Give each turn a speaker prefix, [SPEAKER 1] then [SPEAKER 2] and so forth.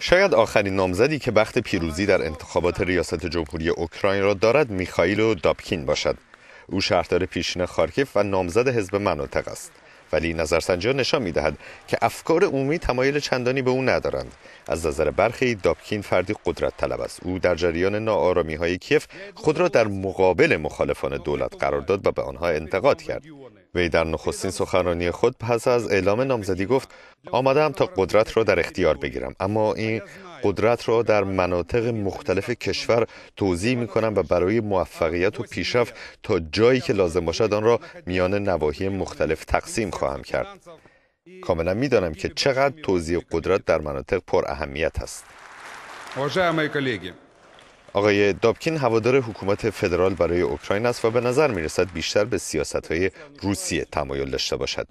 [SPEAKER 1] شاید آخرین نامزدی که بخت پیروزی در انتخابات ریاست جمهوری اوکراین را دارد میخائیل دابکین باشد او شهردار پیشین خارکیف و نامزد حزب مناطق است ولی نظرسنجی نشان می دهد که افکار عمومی تمایل چندانی به او ندارند از نظر برخی دابکین فردی قدرت طلب است او در جریان ناآرامی های کیف خود را در مقابل مخالفان دولت قرار داد و به آنها انتقاد کرد وی در نخستین سخنرانی خود پس از اعلام نامزدی گفت آمدم تا قدرت را در اختیار بگیرم اما این قدرت را در مناطق مختلف کشور توضیح می کنم و برای موفقیت و پیشرفت تا جایی که لازم باشد آن را میان نواحی مختلف تقسیم خواهم کرد کاملا میدانم که چقدر توضیح قدرت در مناطق پر اهمیت است آقای دابکین هوادار حکومت فدرال برای اوکراین است و به نظر می رسد بیشتر به سیاست های روسیه تمایل داشته باشد.